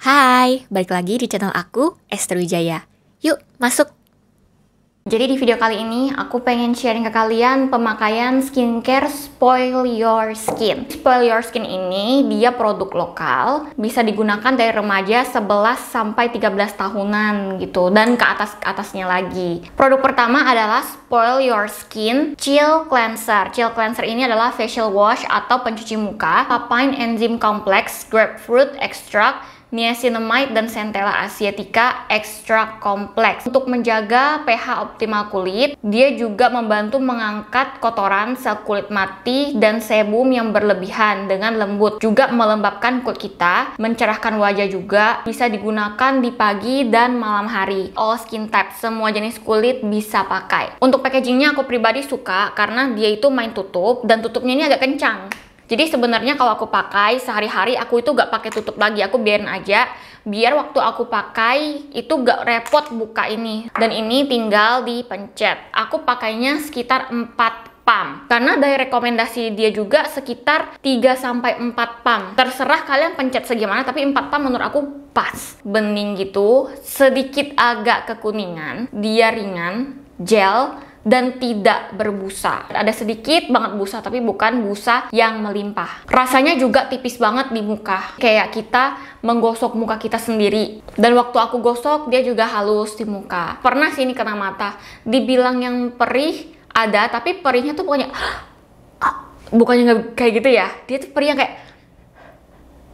Hai, balik lagi di channel aku, Esther Wijaya. Yuk, masuk! Jadi di video kali ini, aku pengen sharing ke kalian pemakaian skincare Spoil Your Skin. Spoil Your Skin ini, dia produk lokal, bisa digunakan dari remaja 11-13 tahunan gitu, dan ke atas-atasnya lagi. Produk pertama adalah Spoil Your Skin Chill Cleanser. Chill Cleanser ini adalah facial wash atau pencuci muka, papain enzim kompleks, grapefruit extract, niacinamide dan centella asiatica Extract Complex Untuk menjaga pH optimal kulit, dia juga membantu mengangkat kotoran sel kulit mati dan sebum yang berlebihan dengan lembut. Juga melembabkan kulit kita, mencerahkan wajah juga, bisa digunakan di pagi dan malam hari. All skin type, semua jenis kulit bisa pakai. Untuk packagingnya aku pribadi suka karena dia itu main tutup dan tutupnya ini agak kencang. Jadi sebenarnya kalau aku pakai sehari-hari aku itu gak pakai tutup lagi, aku biarin aja biar waktu aku pakai itu gak repot buka ini. Dan ini tinggal dipencet. Aku pakainya sekitar 4 pump. Karena dari rekomendasi dia juga sekitar 3 sampai 4 pump. Terserah kalian pencet segimana tapi 4 pump menurut aku pas. Bening gitu, sedikit agak kekuningan, dia ringan, gel, dan tidak berbusa. Ada sedikit banget busa tapi bukan busa yang melimpah. Rasanya juga tipis banget di muka. Kayak kita menggosok muka kita sendiri. Dan waktu aku gosok dia juga halus di muka. Pernah sih ini kena mata. Dibilang yang perih ada tapi perihnya tuh pokoknya bukannya kayak gitu ya. Dia tuh perihnya kayak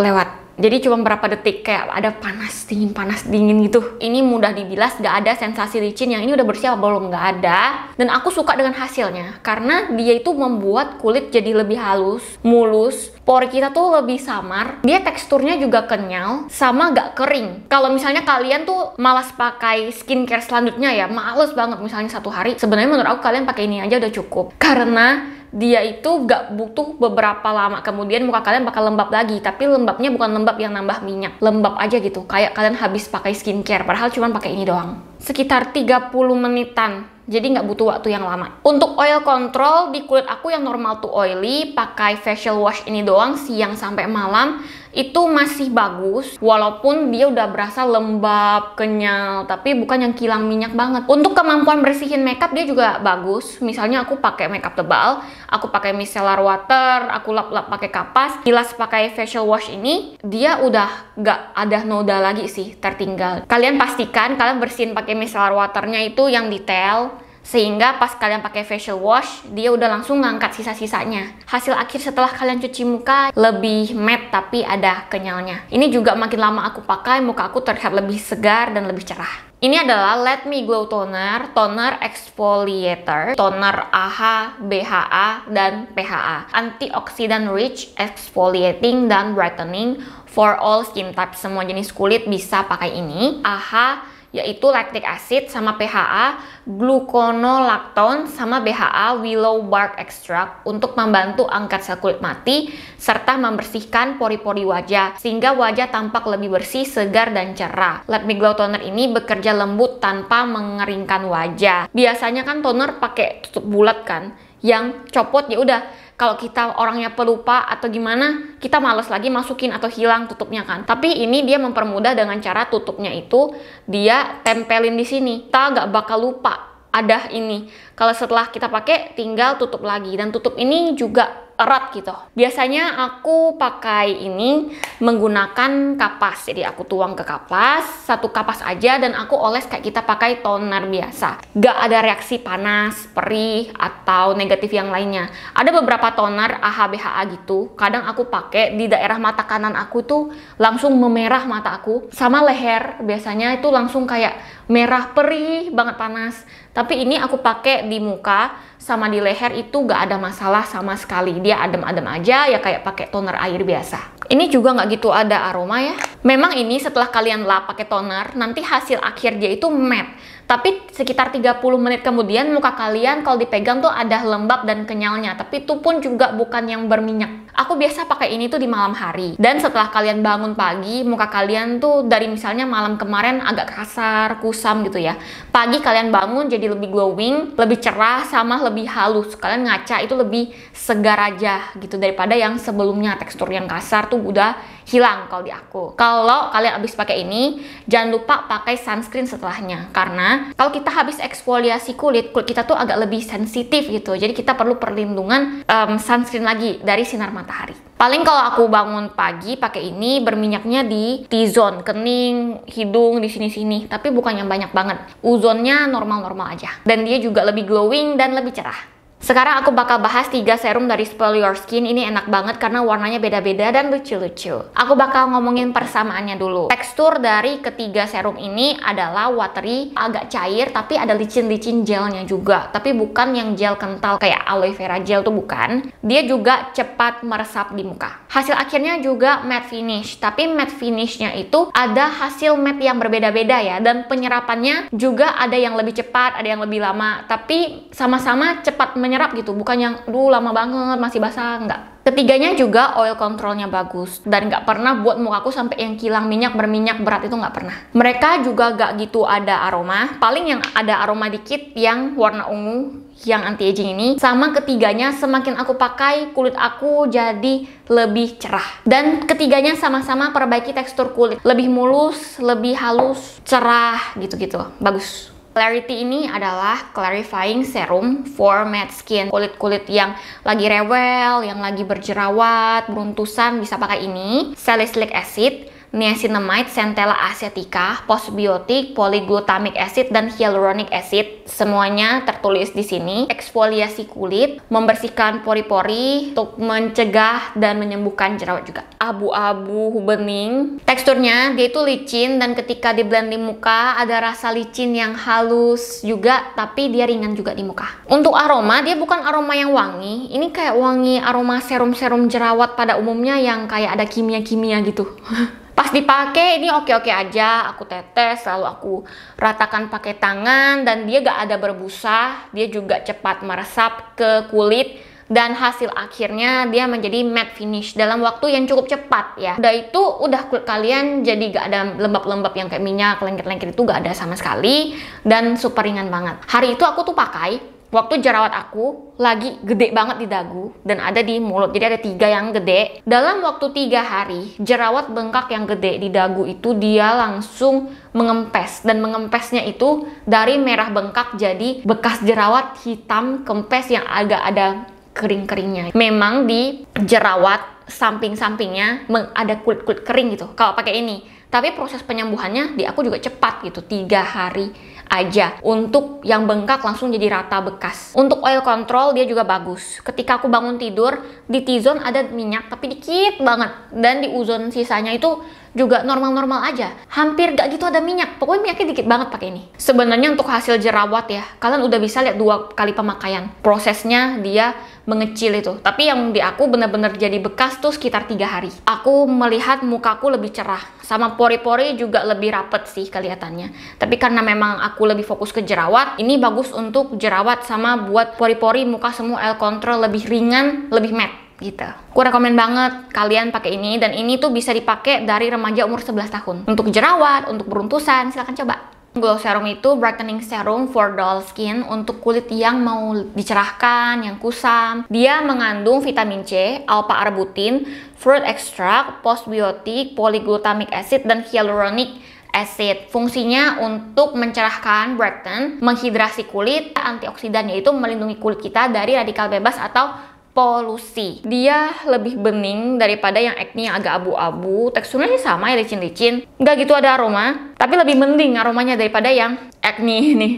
lewat jadi cuma berapa detik kayak ada panas dingin panas dingin gitu. Ini mudah dibilas, gak ada sensasi licin. Yang ini udah bersih apa belum? nggak ada. Dan aku suka dengan hasilnya karena dia itu membuat kulit jadi lebih halus, mulus, pori kita tuh lebih samar. Dia teksturnya juga kenyal, sama gak kering. Kalau misalnya kalian tuh malas pakai skincare selanjutnya ya, males banget misalnya satu hari. Sebenarnya menurut aku kalian pakai ini aja udah cukup karena dia itu gak butuh beberapa lama kemudian muka kalian bakal lembab lagi tapi lembabnya bukan lembab yang nambah minyak lembab aja gitu kayak kalian habis pakai skincare padahal cuma pakai ini doang sekitar 30 menitan jadi nggak butuh waktu yang lama. Untuk oil control di kulit aku yang normal to oily, pakai facial wash ini doang siang sampai malam itu masih bagus walaupun dia udah berasa lembab, kenyal, tapi bukan yang kilang minyak banget. Untuk kemampuan bersihin makeup dia juga bagus. Misalnya aku pakai makeup tebal, aku pakai micellar water, aku lap-lap pakai kapas, kilas pakai facial wash ini, dia udah gak ada noda lagi sih tertinggal. Kalian pastikan kalian bersihin pakai micellar waternya itu yang detail sehingga pas kalian pakai facial wash dia udah langsung ngangkat sisa-sisanya hasil akhir setelah kalian cuci muka lebih matte tapi ada kenyalnya ini juga makin lama aku pakai muka aku terlihat lebih segar dan lebih cerah ini adalah Let Me Glow Toner, Toner Exfoliator, Toner AHA, BHA, dan PHA. Antioxidant Rich, Exfoliating, dan Brightening for all skin type. Semua jenis kulit bisa pakai ini. AHA yaitu lactic acid sama PHA, gluconolacton sama BHA willow bark extract untuk membantu angkat sel kulit mati serta membersihkan pori-pori wajah sehingga wajah tampak lebih bersih, segar dan cerah. Let Me Glow Toner ini bekerja lembut tanpa mengeringkan wajah. Biasanya kan toner pakai tutup bulat kan yang copot ya udah kalau kita orangnya pelupa atau gimana, kita males lagi masukin atau hilang tutupnya kan. Tapi ini dia mempermudah dengan cara tutupnya itu dia tempelin di sini. Kita nggak bakal lupa ada ini. Kalau setelah kita pakai, tinggal tutup lagi. Dan tutup ini juga erat gitu. Biasanya aku pakai ini menggunakan kapas. Jadi aku tuang ke kapas, satu kapas aja dan aku oles kayak kita pakai toner biasa. Gak ada reaksi panas, perih, atau negatif yang lainnya. Ada beberapa toner AHBHA gitu, kadang aku pakai di daerah mata kanan aku tuh langsung memerah mata aku. Sama leher biasanya itu langsung kayak merah perih banget panas. Tapi ini aku pakai di muka sama di leher itu gak ada masalah sama sekali. Dia adem-adem aja ya kayak pakai toner air biasa. Ini juga gak gitu ada aroma ya. Memang ini setelah kalian lap pakai toner, nanti hasil akhir dia itu matte tapi sekitar 30 menit kemudian muka kalian kalau dipegang tuh ada lembab dan kenyalnya. Tapi itu pun juga bukan yang berminyak. Aku biasa pakai ini tuh di malam hari. Dan setelah kalian bangun pagi, muka kalian tuh dari misalnya malam kemarin agak kasar, kusam gitu ya. Pagi kalian bangun jadi lebih glowing, lebih cerah, sama lebih halus. Kalian ngaca itu lebih segar aja gitu daripada yang sebelumnya tekstur yang kasar tuh udah hilang kalau di aku. Kalau kalian habis pakai ini, jangan lupa pakai sunscreen setelahnya. Karena kalau kita habis eksfoliasi kulit, kulit kita tuh agak lebih sensitif gitu. Jadi kita perlu perlindungan um, sunscreen lagi dari sinar matahari. Paling kalau aku bangun pagi pakai ini berminyaknya di T-zone, kening, hidung, di sini-sini. Tapi bukan yang banyak banget. Uzonnya normal-normal aja. Dan dia juga lebih glowing dan lebih cerah. Sekarang aku bakal bahas 3 serum dari Spoil Your Skin. Ini enak banget karena warnanya beda-beda dan lucu-lucu. Aku bakal ngomongin persamaannya dulu. Tekstur dari ketiga serum ini adalah watery, agak cair, tapi ada licin-licin gelnya juga. Tapi bukan yang gel kental kayak aloe vera gel tuh bukan. Dia juga cepat meresap di muka. Hasil akhirnya juga matte finish. Tapi matte finishnya itu ada hasil matte yang berbeda-beda ya. Dan penyerapannya juga ada yang lebih cepat, ada yang lebih lama. Tapi sama-sama cepat menyerap gitu bukan yang dulu lama banget masih basah enggak ketiganya juga oil controlnya bagus dan nggak pernah buat muka aku sampai yang kilang minyak berminyak berat itu nggak pernah mereka juga nggak gitu ada aroma paling yang ada aroma dikit yang warna ungu yang anti aging ini sama ketiganya semakin aku pakai kulit aku jadi lebih cerah dan ketiganya sama-sama perbaiki tekstur kulit lebih mulus lebih halus cerah gitu-gitu bagus Clarity ini adalah clarifying serum for matte skin. Kulit-kulit yang lagi rewel, yang lagi berjerawat, beruntusan bisa pakai ini. Salicylic acid niacinamide, centella asiatica, postbiotic, polyglutamic acid, dan hyaluronic acid. Semuanya tertulis di sini. Eksfoliasi kulit, membersihkan pori-pori, untuk mencegah dan menyembuhkan jerawat juga. Abu-abu bening. Teksturnya dia itu licin dan ketika di blend di muka ada rasa licin yang halus juga tapi dia ringan juga di muka. Untuk aroma, dia bukan aroma yang wangi. Ini kayak wangi aroma serum-serum jerawat pada umumnya yang kayak ada kimia-kimia gitu. Pas dipakai ini oke-oke aja, aku tetes, lalu aku ratakan pakai tangan dan dia gak ada berbusa, dia juga cepat meresap ke kulit dan hasil akhirnya dia menjadi matte finish dalam waktu yang cukup cepat ya. Udah itu udah kulit kalian jadi gak ada lembab-lembab yang kayak minyak, lengket-lengket itu gak ada sama sekali dan super ringan banget. Hari itu aku tuh pakai waktu jerawat aku lagi gede banget di dagu dan ada di mulut jadi ada tiga yang gede dalam waktu tiga hari jerawat bengkak yang gede di dagu itu dia langsung mengempes dan mengempesnya itu dari merah bengkak jadi bekas jerawat hitam kempes yang agak ada kering-keringnya memang di jerawat samping-sampingnya ada kulit-kulit kering gitu kalau pakai ini tapi proses penyembuhannya di aku juga cepat gitu tiga hari aja. Untuk yang bengkak langsung jadi rata bekas. Untuk oil control dia juga bagus. Ketika aku bangun tidur, di T-zone ada minyak tapi dikit banget. Dan di uzon sisanya itu juga normal-normal aja. Hampir gak gitu ada minyak. Pokoknya minyaknya dikit banget pakai ini. Sebenarnya untuk hasil jerawat ya, kalian udah bisa lihat dua kali pemakaian. Prosesnya dia mengecil itu. Tapi yang di aku bener-bener jadi bekas tuh sekitar tiga hari. Aku melihat mukaku lebih cerah, sama pori-pori juga lebih rapet sih kelihatannya. Tapi karena memang aku lebih fokus ke jerawat, ini bagus untuk jerawat sama buat pori-pori muka semua L control lebih ringan, lebih matte gitu. Aku rekomen banget kalian pakai ini dan ini tuh bisa dipakai dari remaja umur 11 tahun. Untuk jerawat, untuk beruntusan, silahkan coba. Glow Serum itu brightening serum for dull skin untuk kulit yang mau dicerahkan, yang kusam. Dia mengandung vitamin C, alpha arbutin, fruit extract, postbiotic, polyglutamic acid, dan hyaluronic acid. Fungsinya untuk mencerahkan, brighten, menghidrasi kulit, antioksidan yaitu melindungi kulit kita dari radikal bebas atau polusi. Dia lebih bening daripada yang acne yang agak abu-abu. Teksturnya sih sama ya licin-licin. Nggak gitu ada aroma, tapi lebih mending aromanya daripada yang acne ini.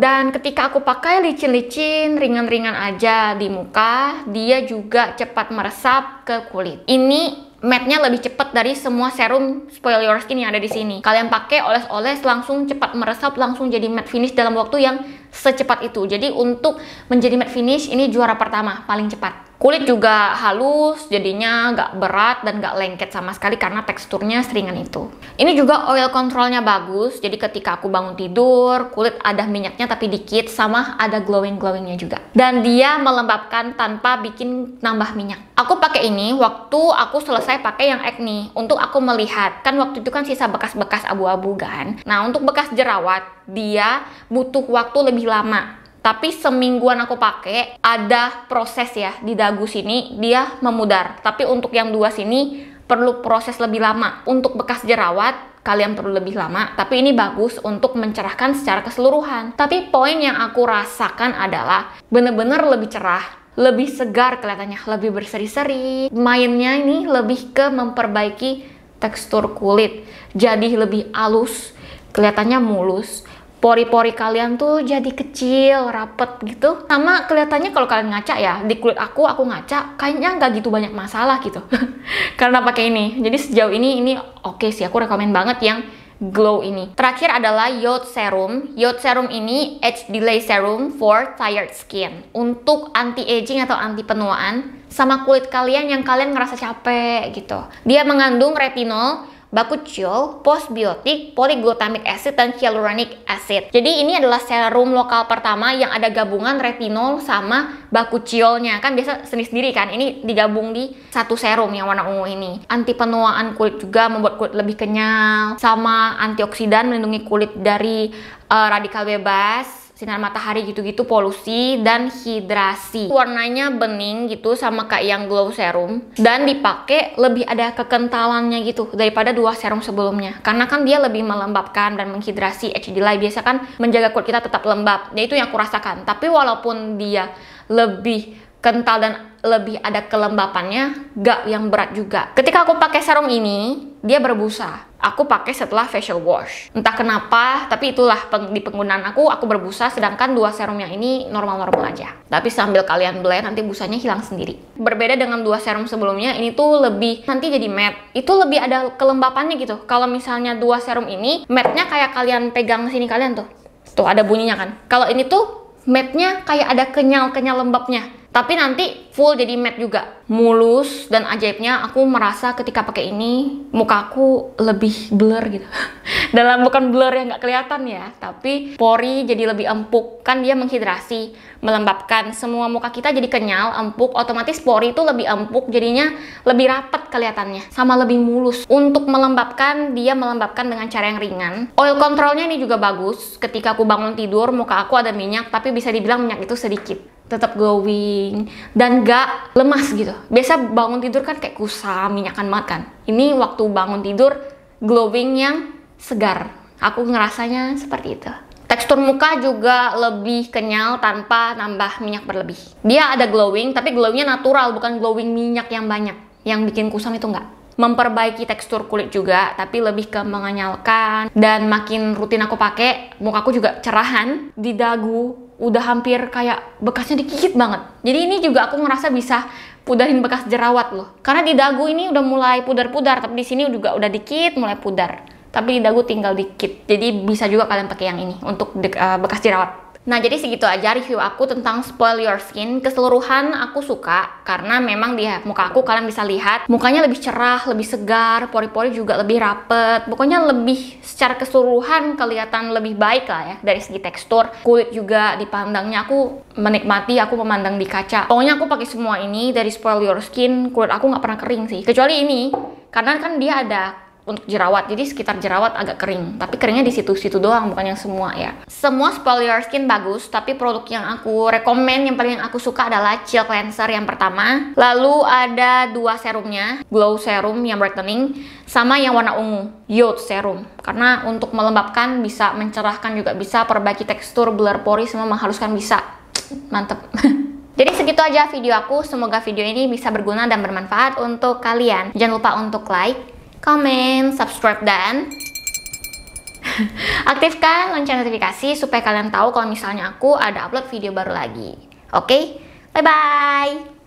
Dan ketika aku pakai licin-licin, ringan-ringan aja di muka, dia juga cepat meresap ke kulit. Ini matte-nya lebih cepat dari semua serum spoil your skin yang ada di sini. Kalian pakai oles-oles langsung cepat meresap, langsung jadi matte finish dalam waktu yang secepat itu. Jadi untuk menjadi matte finish ini juara pertama, paling cepat. Kulit juga halus, jadinya nggak berat dan nggak lengket sama sekali karena teksturnya seringan itu. Ini juga oil controlnya bagus, jadi ketika aku bangun tidur, kulit ada minyaknya tapi dikit, sama ada glowing-glowingnya juga. Dan dia melembabkan tanpa bikin nambah minyak. Aku pakai ini waktu aku selesai pakai yang acne, untuk aku melihat. Kan waktu itu kan sisa bekas-bekas abu-abu kan. Nah, untuk bekas jerawat, dia butuh waktu lebih lama tapi semingguan aku pakai ada proses ya di dagu sini dia memudar tapi untuk yang dua sini perlu proses lebih lama. Untuk bekas jerawat, kalian perlu lebih lama, tapi ini bagus untuk mencerahkan secara keseluruhan. Tapi poin yang aku rasakan adalah bener-bener lebih cerah, lebih segar kelihatannya, lebih berseri-seri. Mainnya ini lebih ke memperbaiki tekstur kulit, jadi lebih halus, kelihatannya mulus, pori-pori kalian tuh jadi kecil, rapet gitu. Sama kelihatannya kalau kalian ngaca ya, di kulit aku, aku ngaca, kayaknya nggak gitu banyak masalah gitu. Karena pakai ini. Jadi sejauh ini, ini oke okay sih, aku rekomen banget yang glow ini. Terakhir adalah Yod Serum. Yod Serum ini Age Delay Serum for Tired Skin. Untuk anti-aging atau anti penuaan sama kulit kalian yang kalian ngerasa capek gitu. Dia mengandung retinol bakuchiol, postbiotik, poliglutamic acid, dan hyaluronic acid. Jadi ini adalah serum lokal pertama yang ada gabungan retinol sama bakuchiolnya. Kan biasa sendiri-sendiri kan, ini digabung di satu serum yang warna ungu ini. Anti penuaan kulit juga membuat kulit lebih kenyal, sama antioksidan melindungi kulit dari uh, radikal bebas, sinar matahari gitu-gitu polusi dan hidrasi warnanya bening gitu sama kayak yang glow serum dan dipakai lebih ada kekentalannya gitu daripada dua serum sebelumnya karena kan dia lebih melembabkan dan menghidrasi HD Light biasa kan menjaga kulit kita tetap lembab ya itu yang aku rasakan tapi walaupun dia lebih kental dan lebih ada kelembapannya, gak yang berat juga. Ketika aku pakai serum ini, dia berbusa. Aku pakai setelah facial wash. Entah kenapa, tapi itulah peng di penggunaan aku, aku berbusa, sedangkan dua serum yang ini normal-normal aja. Tapi sambil kalian blend, nanti busanya hilang sendiri. Berbeda dengan dua serum sebelumnya, ini tuh lebih, nanti jadi matte. Itu lebih ada kelembapannya gitu. Kalau misalnya dua serum ini, matte-nya kayak kalian pegang sini kalian tuh. Tuh, ada bunyinya kan. Kalau ini tuh, matte-nya kayak ada kenyal-kenyal lembabnya tapi nanti full jadi matte juga mulus dan ajaibnya aku merasa ketika pakai ini mukaku lebih blur gitu dalam bukan blur yang nggak kelihatan ya tapi pori jadi lebih empuk kan dia menghidrasi melembabkan semua muka kita jadi kenyal empuk otomatis pori itu lebih empuk jadinya lebih rapat kelihatannya sama lebih mulus untuk melembabkan dia melembabkan dengan cara yang ringan oil controlnya ini juga bagus ketika aku bangun tidur muka aku ada minyak tapi bisa dibilang minyak itu sedikit tetap glowing dan agak lemas gitu. Biasa bangun tidur kan kayak kusam, minyakan banget kan. Ini waktu bangun tidur glowing yang segar. Aku ngerasanya seperti itu. Tekstur muka juga lebih kenyal tanpa nambah minyak berlebih. Dia ada glowing, tapi glowingnya natural, bukan glowing minyak yang banyak. Yang bikin kusam itu enggak memperbaiki tekstur kulit juga tapi lebih ke mengenyalkan dan makin rutin aku pakai aku juga cerahan di dagu udah hampir kayak bekasnya dikit banget jadi ini juga aku ngerasa bisa pudarin bekas jerawat loh karena di dagu ini udah mulai pudar-pudar tapi di sini juga udah dikit mulai pudar tapi di dagu tinggal dikit jadi bisa juga kalian pakai yang ini untuk eh, bekas jerawat Nah, jadi segitu aja review aku tentang Spoil Your Skin. Keseluruhan aku suka karena memang di muka aku kalian bisa lihat mukanya lebih cerah, lebih segar, pori-pori juga lebih rapet. Pokoknya lebih secara keseluruhan kelihatan lebih baik lah ya dari segi tekstur. Kulit juga dipandangnya aku menikmati, aku memandang di kaca. Pokoknya aku pakai semua ini dari Spoil Your Skin. Kulit aku nggak pernah kering sih. Kecuali ini, karena kan dia ada untuk jerawat. Jadi sekitar jerawat agak kering, tapi keringnya di situ-situ doang, bukan yang semua ya. Semua your Skin bagus, tapi produk yang aku rekomend yang paling aku suka adalah Chill Cleanser yang pertama. Lalu ada dua serumnya, Glow Serum yang brightening sama yang warna ungu, Youth Serum. Karena untuk melembabkan bisa mencerahkan juga bisa perbaiki tekstur, blur pori semua menghaluskan bisa. Mantep. Jadi segitu aja video aku, semoga video ini bisa berguna dan bermanfaat untuk kalian. Jangan lupa untuk like, comment, subscribe, dan aktifkan lonceng notifikasi supaya kalian tahu kalau misalnya aku ada upload video baru lagi. Oke, okay? bye-bye!